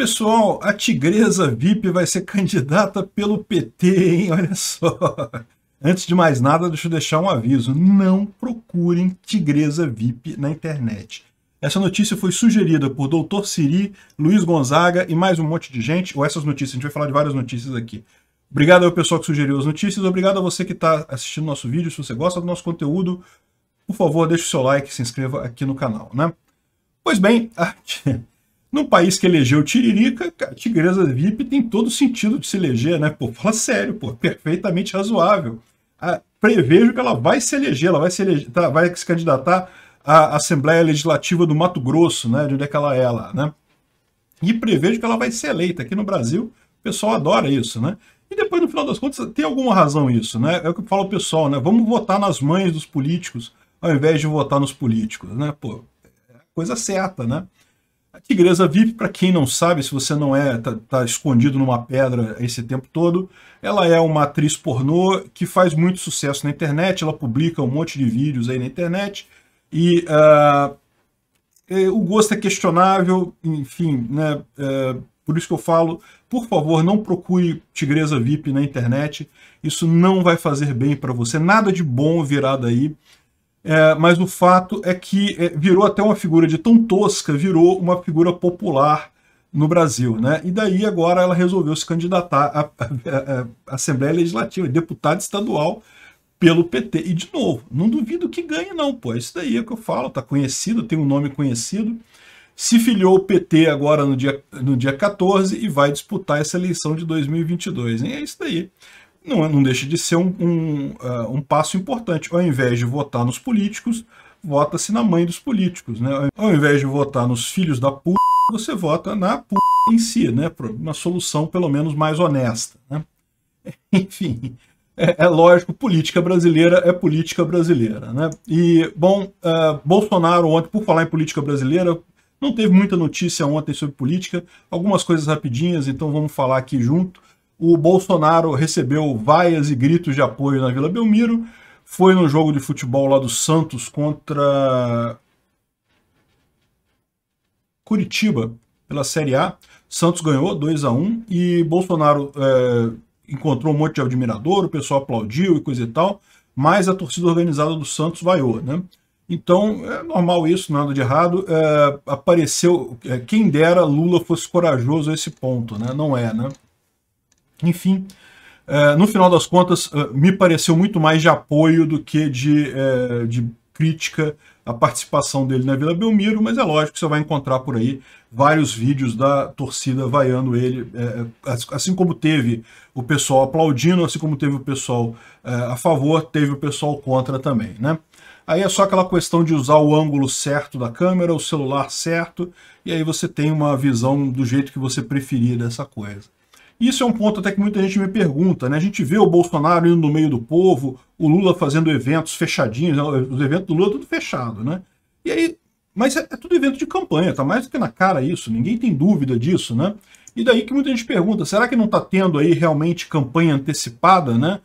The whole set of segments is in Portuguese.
Pessoal, a tigresa VIP vai ser candidata pelo PT, hein? Olha só. Antes de mais nada, deixa eu deixar um aviso. Não procurem tigresa VIP na internet. Essa notícia foi sugerida por Doutor Siri, Luiz Gonzaga e mais um monte de gente, ou essas notícias, a gente vai falar de várias notícias aqui. Obrigado ao pessoal que sugeriu as notícias, obrigado a você que está assistindo nosso vídeo, se você gosta do nosso conteúdo, por favor, deixe o seu like e se inscreva aqui no canal, né? Pois bem, a, num país que elegeu Tiririca, a Tigresa VIP tem todo sentido de se eleger, né? Pô, fala sério, pô, perfeitamente razoável. Ah, prevejo que ela vai se eleger, ela vai se, eleger, tá, vai se candidatar à Assembleia Legislativa do Mato Grosso, né? De onde é que ela é lá, né? E prevejo que ela vai ser eleita. Aqui no Brasil, o pessoal adora isso, né? E depois, no final das contas, tem alguma razão isso, né? É o que eu falo pessoal, né? Vamos votar nas mães dos políticos ao invés de votar nos políticos, né? Pô, é coisa certa, né? A tigresa VIP, para quem não sabe, se você não é, tá, tá, escondido numa pedra esse tempo todo, ela é uma atriz pornô que faz muito sucesso na internet, ela publica um monte de vídeos aí na internet, e uh, o gosto é questionável, enfim, né, uh, por isso que eu falo, por favor, não procure tigresa VIP na internet, isso não vai fazer bem para você, nada de bom virá daí, é, mas o fato é que é, virou até uma figura de tão tosca, virou uma figura popular no Brasil. Né? E daí agora ela resolveu se candidatar à, Assembleia Legislativa, deputada estadual pelo PT. E de novo, não duvido que ganhe não, pô. É isso daí é o que eu falo, tá conhecido, tem um nome conhecido. Se filiou o PT agora no dia, no dia 14 e vai disputar essa eleição de 2022. E é isso daí não, é, não deixa de ser um, um, uh, um passo importante. Ao invés de votar nos políticos, vota-se na mãe dos políticos. Né? Ao invés de votar nos filhos da puta, você vota na puta em si, né? uma solução pelo menos mais honesta. Né? Enfim, é, é, lógico, política brasileira é política brasileira. Né? E, bom, uh, Bolsonaro ontem, por falar em política brasileira, não teve muita notícia ontem sobre política, algumas coisas rapidinhas, então vamos falar aqui junto o Bolsonaro recebeu vaias e gritos de apoio na Vila Belmiro, foi no jogo de futebol lá do Santos contra Curitiba pela Série A. Santos ganhou 2 a 1 e Bolsonaro é, encontrou um monte de admirador, o pessoal aplaudiu e coisa e tal, mas a torcida organizada do Santos vaiou, né? Então, é normal isso, nada de errado. É, apareceu, é, quem dera Lula fosse corajoso a esse ponto, né? Não é, né? Enfim, eh, no final das contas, eh, me pareceu muito mais de apoio do que de, eh, de crítica a participação dele na Vila Belmiro, mas é lógico que você vai encontrar por aí vários vídeos da torcida vaiando ele, assim como teve o pessoal aplaudindo, assim como teve o pessoal a favor, teve o pessoal contra também, né? Aí é só aquela questão de usar o ângulo certo da câmera, o celular certo, e aí você tem uma visão do jeito que você preferir dessa coisa. Isso é um ponto até que muita gente me pergunta, né? A gente vê o Bolsonaro indo no meio do povo, o Lula fazendo eventos fechadinhos, né? os eventos do Lula tudo fechado, né? E aí, mas é, é tudo evento de campanha, tá mais do que na cara isso, ninguém tem dúvida disso, né? E daí que muita gente pergunta, será que não está tendo aí realmente campanha antecipada, né?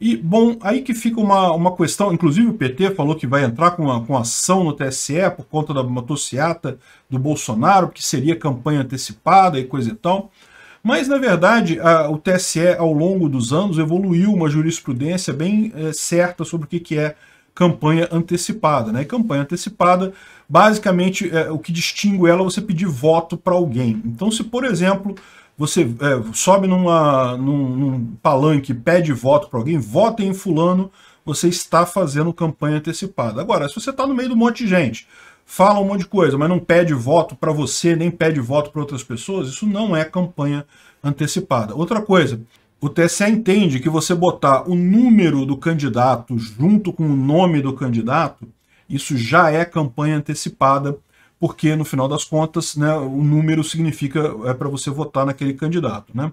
E, bom, aí que fica uma, uma questão, inclusive o PT falou que vai entrar com, uma com ação no TSE por conta da motociata do Bolsonaro, que seria campanha antecipada e coisa e tal. Mas, na verdade, a, o TSE, ao longo dos anos, evoluiu uma jurisprudência bem é, certa sobre o que, que é campanha antecipada. Né? campanha antecipada, basicamente, é, o que distingue ela é você pedir voto para alguém. Então, se, por exemplo, você é, sobe numa, num, num palanque, pede voto para alguém, votem em fulano, você está fazendo campanha antecipada. Agora, se você está no meio do um monte de gente, fala um monte de coisa, mas não pede voto para você, nem pede voto para outras pessoas, isso não é campanha antecipada. Outra coisa, o TSE entende que você botar o número do candidato junto com o nome do candidato, isso já é campanha antecipada, porque no final das contas né, o número significa é para você votar naquele candidato. Né?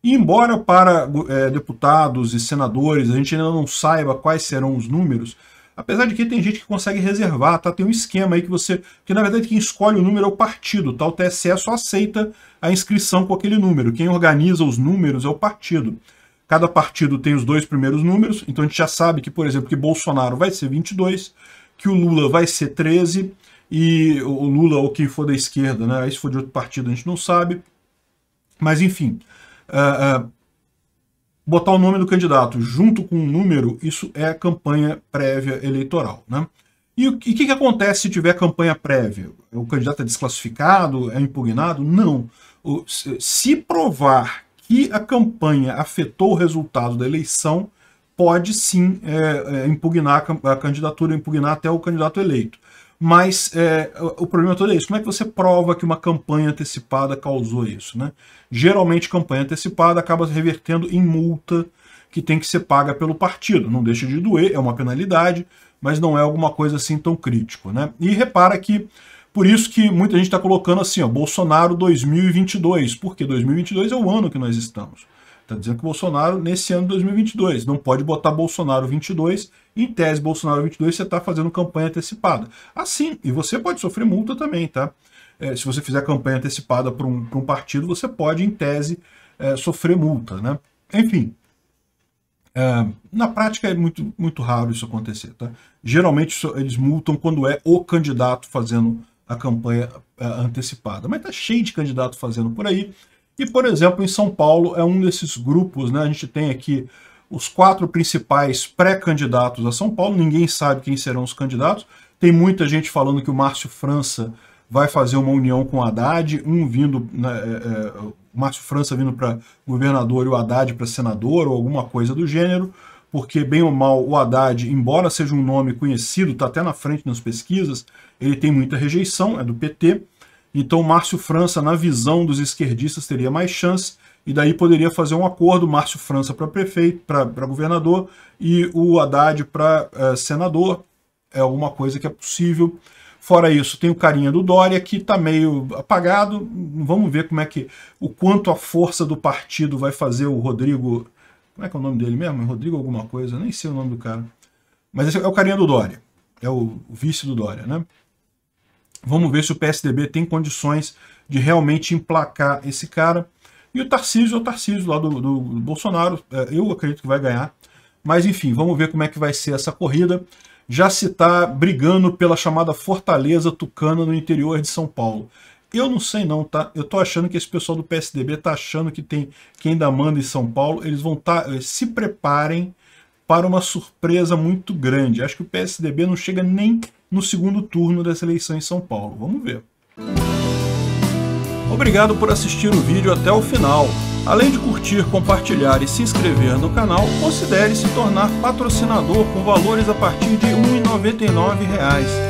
E embora para é, deputados e senadores a gente ainda não saiba quais serão os números, Apesar de que tem gente que consegue reservar, tá? Tem um esquema aí que você... Que na verdade quem escolhe o número é o partido, tá? O TSE só aceita a inscrição com aquele número. Quem organiza os números é o partido. Cada partido tem os dois primeiros números, então a gente já sabe que, por exemplo, que Bolsonaro vai ser 22, que o Lula vai ser 13, e o Lula ou quem for da esquerda, né? Aí se for de outro partido a gente não sabe. Mas enfim, uh, uh, botar o nome do candidato junto com o um número, isso é campanha prévia eleitoral. Né? E o que, que acontece se tiver campanha prévia? O candidato é desclassificado? É impugnado? Não. Se provar que a campanha afetou o resultado da eleição, pode sim é, é, impugnar a candidatura, impugnar até o candidato eleito. Mas é, o problema todo é isso. Como é que você prova que uma campanha antecipada causou isso? Né? Geralmente, campanha antecipada acaba revertendo em multa que tem que ser paga pelo partido. Não deixa de doer, é uma penalidade, mas não é alguma coisa assim tão crítico. Né? E repara que, por isso que muita gente está colocando assim, ó, Bolsonaro 2022. Porque 2022 é o ano que nós estamos. Está dizendo que Bolsonaro, nesse ano de 2022, não pode botar Bolsonaro 22, em tese Bolsonaro 22 você está fazendo campanha antecipada. Assim, e você pode sofrer multa também, tá? É, se você fizer campanha antecipada para um, um, partido, você pode, em tese, é, sofrer multa, né? Enfim, é, na prática é muito, muito raro isso acontecer, tá? Geralmente eles multam quando é o candidato fazendo a campanha é, antecipada, mas tá cheio de candidato fazendo por aí, e, por exemplo, em São Paulo é um desses grupos, né? A gente tem aqui os quatro principais pré-candidatos a São Paulo, ninguém sabe quem serão os candidatos. Tem muita gente falando que o Márcio França vai fazer uma união com o Haddad, um vindo, né, é, é Márcio França vindo para governador e o Haddad para senador, ou alguma coisa do gênero, porque, bem ou mal, o Haddad, embora seja um nome conhecido, está até na frente nas pesquisas, ele tem muita rejeição, é do PT. Então, Márcio França, na visão dos esquerdistas, teria mais chance, e daí poderia fazer um acordo, Márcio França para prefeito, para governador, e o Haddad para eh, senador. É alguma coisa que é possível. Fora isso, tem o carinha do Dória, que está meio apagado. Vamos ver como é que. o quanto a força do partido vai fazer o Rodrigo. Como é que é o nome dele mesmo? Rodrigo alguma coisa, nem sei o nome do cara. Mas esse é o carinha do Dória. É o vice do Dória, né? Vamos ver se o PSDB tem condições de realmente emplacar esse cara. E o Tarcísio é o Tarcísio lá do, do, Bolsonaro. É, eu acredito que vai ganhar. Mas enfim, vamos ver como é que vai ser essa corrida. Já se está brigando pela chamada Fortaleza Tucana no interior de São Paulo. Eu não sei não, tá? Eu tô achando que esse pessoal do PSDB tá achando que tem quem ainda manda em São Paulo. Eles vão estar... Tá, eh, se preparem para uma surpresa muito grande. Acho que o PSDB não chega nem no segundo turno dessa eleição em São Paulo. Vamos ver. Obrigado por assistir o vídeo até o final. Além de curtir, compartilhar e se inscrever no canal, considere se tornar patrocinador com valores a partir de R$ 1,99